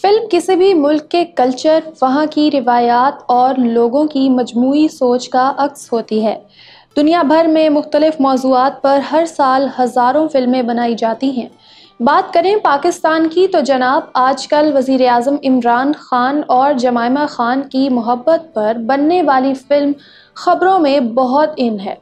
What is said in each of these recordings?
film किसी भी मुल्क के कल्चर वहाँ की रिवायात और लोगों की मजमू सोच का अक्स होती है दुनिया भर में मुख्तलिफ मौजूद पर हर साल हज़ारों फिल्में बनाई जाती हैं बात करें पाकिस्तान की तो जनाब आजकल वज़ी अजम इमरान ख़ान और जमायमा ख़ान की मोहब्बत पर बनने वाली फ़िल्म ख़बरों में बहुत इन है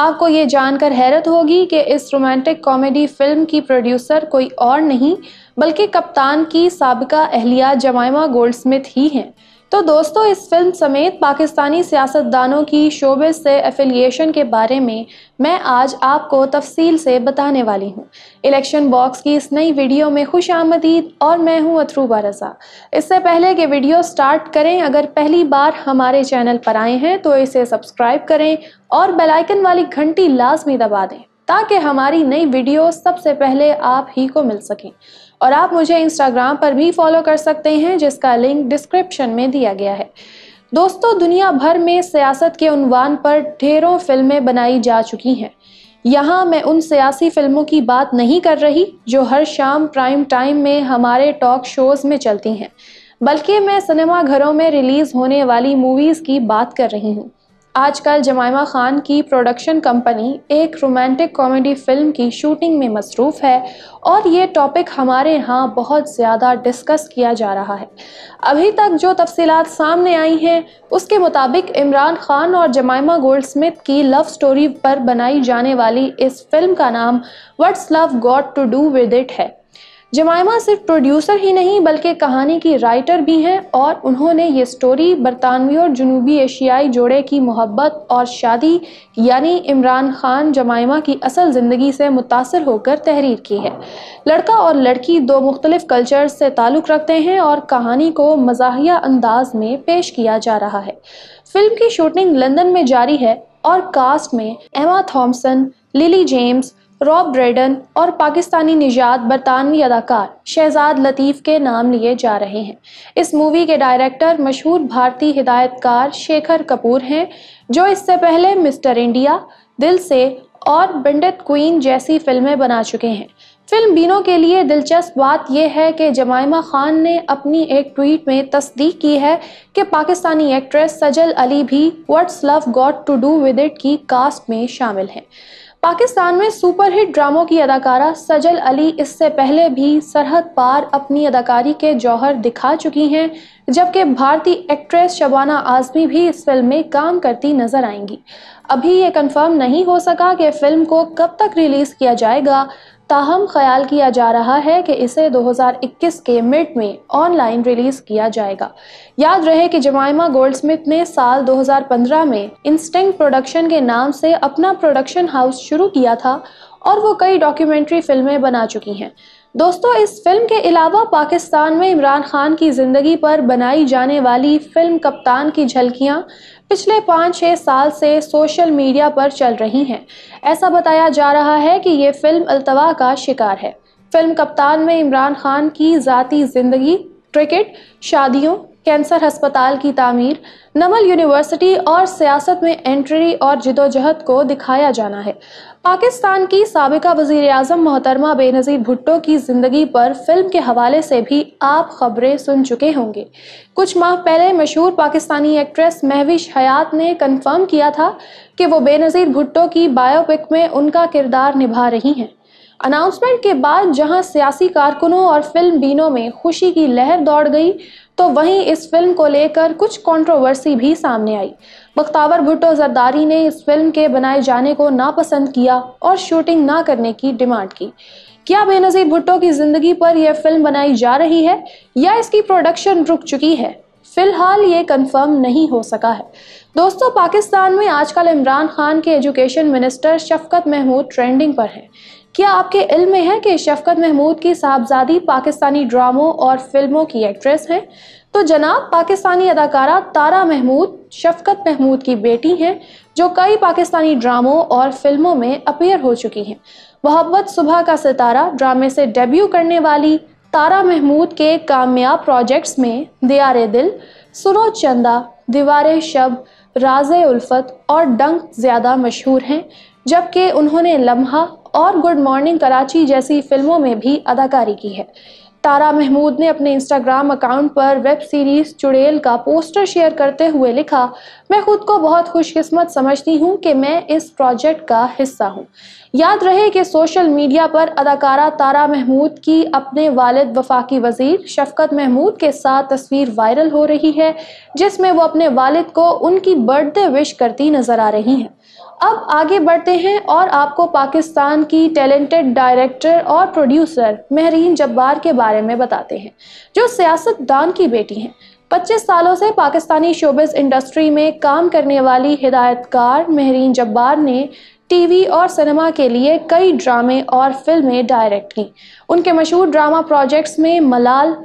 आपको ये जानकर हैरत होगी कि इस रोमांटिक कॉमेडी फिल्म की प्रोड्यूसर कोई और नहीं बल्कि कप्तान की सबका अहलिया जमायमा गोल्ड स्मिथ ही हैं तो दोस्तों इस फिल्म समेत पाकिस्तानी सियासतदानों की शोबे से एफिलिएशन के बारे में मैं आज आपको तफसील से बताने वाली हूँ इलेक्शन बॉक्स की इस नई वीडियो में खुश आमदीद और मैं हूँ अथरूबा रज़ा इससे पहले कि वीडियो स्टार्ट करें अगर पहली बार हमारे चैनल पर आए हैं तो इसे सब्सक्राइब करें और बेलाइकन वाली घंटी लाजमी दबा दें ताकि हमारी नई वीडियो सबसे पहले आप ही को मिल सकें और आप मुझे इंस्टाग्राम पर भी फॉलो कर सकते हैं जिसका लिंक डिस्क्रिप्शन में दिया गया है दोस्तों दुनिया भर में सियासत के उनवान पर ढेरों फिल्में बनाई जा चुकी हैं यहाँ मैं उन सियासी फिल्मों की बात नहीं कर रही जो हर शाम प्राइम टाइम में हमारे टॉक शोज़ में चलती हैं बल्कि मैं सिनेमाघरों में रिलीज़ होने वाली मूवीज़ की बात कर रही हूँ आजकल जमायमा ख़ान की प्रोडक्शन कंपनी एक रोमांटिक कॉमेडी फ़िल्म की शूटिंग में मसरूफ़ है और ये टॉपिक हमारे यहाँ बहुत ज़्यादा डिस्कस किया जा रहा है अभी तक जो तफसीलात सामने आई हैं उसके मुताबिक इमरान खान और जमाइमा गोल्ड स्मिथ की लव स्टोरी पर बनाई जाने वाली इस फिल्म का नाम what's love got to do with it है जमायमा सिर्फ प्रोड्यूसर ही नहीं बल्कि कहानी की राइटर भी हैं और उन्होंने ये स्टोरी बरतानवी और जनूबी एशियाई जोड़े की मोहब्बत और शादी यानी इमरान खान जमायमा की असल ज़िंदगी से मुतासर होकर तहरीर की है लड़का और लड़की दो मुख्तलिफ कल्चर से ताल्लुक़ रखते हैं और कहानी को मजाहिया अंदाज में पेश किया जा रहा है फिल्म की शूटिंग लंदन में जारी है और कास्ट में Emma Thompson Lily James Rob Brydon और पाकिस्तानी निजात बरतानवी अदाकार शहजाद लतीफ़ के नाम लिए जा रहे हैं इस मूवी के डायरेक्टर मशहूर भारतीय हिदायतकार शेखर कपूर हैं जो इससे पहले मिस्टर इंडिया दिल से और बंडित क्वीन जैसी फिल्में बना चुके हैं फिल्म बीनों के लिए दिलचस्प बात यह है कि जमाइमा खान ने अपनी एक ट्वीट में तस्दीक की है कि पाकिस्तानी एक्ट्रेस सजल अली भी what's love got to do with it की कास्ट में शामिल हैं पाकिस्तान में सुपरहिट ड्रामों की अदाकारा सजल अली इससे पहले भी सरहद पार अपनी अदाकारी के जौहर दिखा चुकी हैं जबकि भारतीय एक्ट्रेस शबाना आजमी भी इस फिल्म में काम करती नजर आएंगी अभी ये कंफर्म नहीं हो सका कि फिल्म को कब तक रिलीज़ किया जाएगा ताहम ख्याल किया जा रहा है कि इसे 2021 के मिड में ऑनलाइन रिलीज किया जाएगा याद रहे कि जमाइमा स्मिथ ने साल 2015 में इंस्टिंग प्रोडक्शन के नाम से अपना प्रोडक्शन हाउस शुरू किया था और वो कई डॉक्यूमेंट्री फिल्में बना चुकी हैं दोस्तों इस फिल्म के अलावा पाकिस्तान में इमरान खान की ज़िंदगी पर बनाई जाने वाली फिल्म कप्तान की झलकियाँ पिछले पाँच छः साल से सोशल मीडिया पर चल रही हैं ऐसा बताया जा रहा है कि ये फ़िल्म अल्तवा का शिकार है फिल्म कप्तान में इमरान खान की ज़ाती ज़िंदगी क्रिकेट शादियों कैंसर अस्पताल की तामीर नमल यूनिवर्सिटी और सियासत में एंट्री और जदोजहद को दिखाया जाना है पाकिस्तान की सबका वजीर अजम मोहतरमा बेनज़ीर भुट्टो की ज़िंदगी पर फिल्म के हवाले से भी आप खबरें सुन चुके होंगे कुछ माह पहले मशहूर पाकिस्तानी एक्ट्रेस महविश हयात ने कन्फर्म किया था कि वो बेनज़ीर भुट्टो की बायोपिक में उनका किरदार निभा रही हैं अनाउंसमेंट के बाद जहां सियासी कारकुनों और फिल्म बीनों में खुशी की लहर दौड़ गई तो वहीं इस फिल्म को लेकर कुछ कंट्रोवर्सी भी सामने आई बख्तावर भुट्टो जरदारी ने इस फिल्म के बनाए जाने को नापसंद किया और शूटिंग ना करने की डिमांड की क्या बेनज़ीर भुट्टो की ज़िंदगी पर यह फिल्म बनाई जा रही है या इसकी प्रोडक्शन रुक चुकी है फिलहाल ये कंफर्म नहीं हो सका है दोस्तों पाकिस्तान में आजकल इमरान खान के education minister Shafqat Mahmood trending पर हैं क्या आपके इल्म में है कि शफकत महमूद की साहबजादी पाकिस्तानी ड्रामों और फिल्मों की एक्ट्रेस हैं तो जनाब पाकिस्तानी अदाकारा तारा महमूद शफकत महमूद की बेटी हैं जो कई पाकिस्तानी ड्रामों और फिल्मों में अपेयर हो चुकी हैं मोहब्बत सुबह का सितारा ड्रामे से डेब्यू करने वाली तारा महमूद के कामयाब प्रोजेक्ट्स में दियार दिल सुनो चंदा दीवार शब राज उल्फत और डंक ज़्यादा मशहूर हैं जबकि उन्होंने लम्हा और गुड मॉर्निंग कराची जैसी फिल्मों में भी अदाकारी की है तारा महमूद ने अपने इंस्टाग्राम अकाउंट पर वेब सीरीज़ चुड़ैल का पोस्टर शेयर करते हुए लिखा मैं खुद को बहुत खुशकिस्मत समझती हूँ कि मैं इस प्रोजेक्ट का हिस्सा हूँ याद रहे कि सोशल मीडिया पर अदाकारा तारा महमूद की अपने वालिद वफाकी वजीर शफकत महमूद के साथ तस्वीर वायरल हो रही है जिसमें वो अपने वालिद को उनकी बर्थडे विश करती नज़र आ रही हैं अब आगे बढ़ते हैं और आपको पाकिस्तान की टैलेंटेड डायरेक्टर और प्रोड्यूसर महरीन जब्बार के बारे में बताते हैं जो सियासतदान की बेटी हैं 25 सालों से पाकिस्तानी शोबिस इंडस्ट्री में काम करने वाली हिदायतकार महरीन जब्बार ने टीवी और सिनेमा के लिए कई ड्रामे और फिल्में डायरेक्ट की उनके मशहूर ड्रामा प्रोजेक्ट्स में मलाल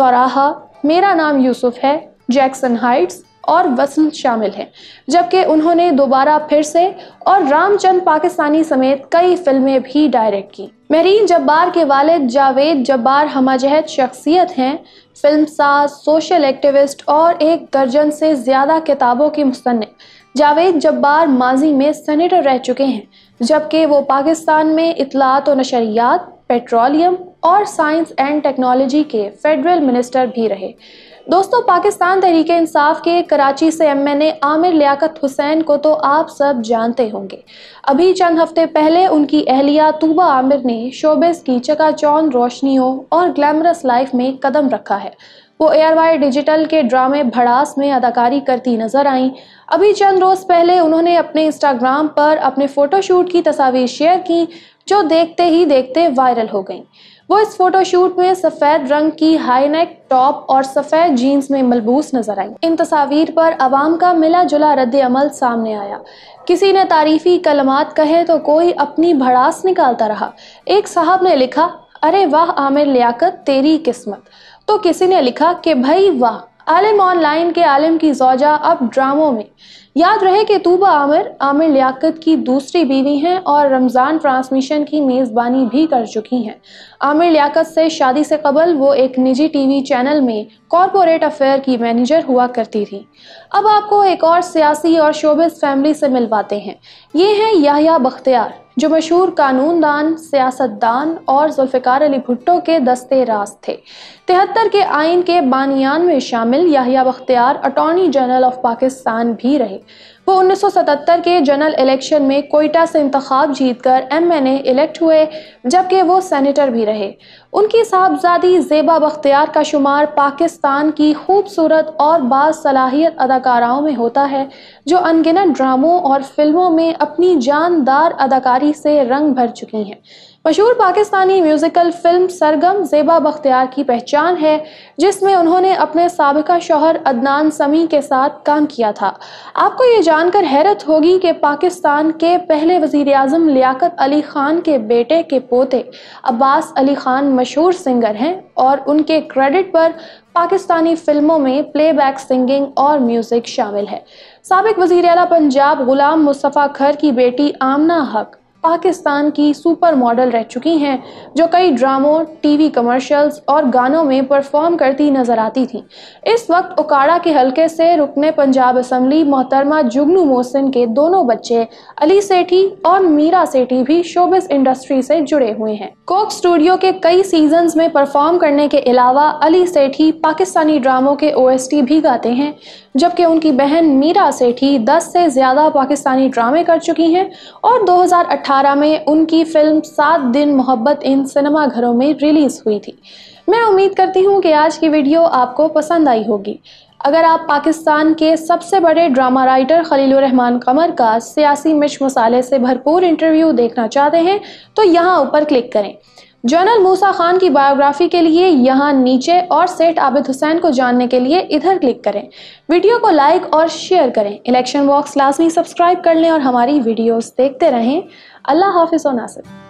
दौराहा मेरा नाम यूसुफ है जैक्सन हाइट्स और वसल शामिल हैं जबकि उन्होंने दोबारा फिर से और रामचंद पाकिस्तानी समेत कई फिल्में भी डायरेक्ट की महरीन जब्बार के वालिद जावेद जब्बार हमजहद शख्सियत हैं फिल्म साज सोशल एक्टिविस्ट और एक दर्जन से ज़्यादा किताबों के मुसन जावेद जब्बार माजी में सेनेटर रह चुके हैं जबकि वो पाकिस्तान में इतलात और नशरियात पेट्रोलियम और साइंस एंड टेक्नोलॉजी के फेडरल मिनिस्टर भी रहे दोस्तों पाकिस्तान तहरीक इंसाफ के कराची से एम एन आमिर लियाकत हुसैन को तो आप सब जानते होंगे अभी चंद हफ्ते पहले उनकी अहलिया तूबा आमिर ने शोबेस की चकाचौन रोशनियों और ग्लैमरस लाइफ में कदम रखा है वो एयरवाई डिजिटल के ड्रामे भड़ास में अदाकारी करती नजर आईं अभी चंद रोज़ पहले उन्होंने अपने इंस्टाग्राम पर अपने फ़ोटोशूट की तस्वीर शेयर की जो देखते ही देखते वायरल हो गई वो इस फोटोशूट में सफ़ेद रंग की हाई नेक टॉप और सफ़ेद जीन्स में मलबूस नजर आई इन तस्वीर पर आवाम का मिला जुला रद्द अमल सामने आया किसी ने तारीफ़ी कलमात कहे तो कोई अपनी भड़ास निकालता रहा एक साहब ने लिखा अरे वाह आमिर लियाकत तेरी किस्मत तो किसी ने लिखा कि भाई वाह आलिम ऑनलाइन के आलिम की जोजा अब ड्रामों में याद रहे कि तूबा आमिर आमिर लियाकत की दूसरी बीवी हैं और रमज़ान ट्रांसमिशन की मेज़बानी भी कर चुकी हैं आमिर लियाकत से शादी से कबल वो एक निजी टीवी चैनल में कॉरपोरेट अफेयर की मैनेजर हुआ करती थी अब आपको एक और सियासी और शोबिस फैमिली से मिलवाते हैं ये हैं याहिया बख्तियार जो मशहूर कानूनदान सियासतदान और जुल्फ़िकार अली भुट्टो के दस्ते रास थे तिहत्तर के आइन के बानियान में शामिल Yahya Bakhtiar attorney general of Pakistan भी रहे वो 1977 के जनरल इलेक्शन में कोयटा से इंतखब जीत कर एम एन ए इलेक्ट हुए जबकि वो सेनेटर भी रहे उनकी साहबजादी जेबा बख्तियार का शुमार पाकिस्तान की खूबसूरत और बासलाहियत अदाकाराओं में होता है जो अनगिनत ड्रामों और फिल्मों में अपनी जानदार अदाकारी से रंग भर चुकी हैं मशहूर पाकिस्तानी म्यूज़िकल फिल्म सरगम ज़ेबा बख्तियार की पहचान है जिसमें उन्होंने अपने सबका शोहर अदनान समी के साथ काम किया था आपको ये जानकर हैरत होगी कि पाकिस्तान के पहले वजीर अजम लियाकत अली ख़ान के बेटे के पोते अब्बास अली ख़ान मशहूर सिंगर हैं और उनके क्रेडिट पर पाकिस्तानी फिल्मों में प्लेबैक सिंगिंग और म्यूज़िक शामिल है सबक वज़ी अला पंजाब ग़ुलाम मुस्तफ़ा खर की बेटी आमना हक पाकिस्तान की सुपर मॉडल रह चुकी हैं जो कई ड्रामों टीवी कमर्शियल्स और गानों में परफॉर्म करती नजर आती थीं इस वक्त ओकाड़ा के हलके से रुकने पंजाब असम्बली मोहतरमा जुगनू मोहसिन के दोनों बच्चे अली सेठी और मीरा सेठी भी शोबिस इंडस्ट्री से जुड़े हुए हैं कोक स्टूडियो के कई सीजन में परफॉर्म करने के अलावा अली सेठी पाकिस्तानी ड्रामों के ओ भी गाते हैं जबकि उनकी बहन मीरा सेठी दस से ज्यादा पाकिस्तानी ड्रामे कर चुकी हैं और दो 2018 में उनकी फिल्म सात दिन मोहब्बत इन सिनेमा घरों में रिलीज़ हुई थी मैं उम्मीद करती हूँ कि आज की वीडियो आपको पसंद आई होगी अगर आप पाकिस्तान के सबसे बड़े ड्रामा राइटर खलील रहमान कमर का सियासी मिश मसाले से भरपूर इंटरव्यू देखना चाहते हैं तो यहाँ ऊपर क्लिक करें जनरल मूसा खान की बायोग्राफी के लिए यहाँ नीचे और सेठ आबिद हुसैन को जानने के लिए इधर क्लिक करें वीडियो को लाइक और शेयर करें इलेक्शन बॉक्स लाजमी सब्सक्राइब कर लें और हमारी वीडियोस देखते रहें अल्लाह हाफिज़ और नासिर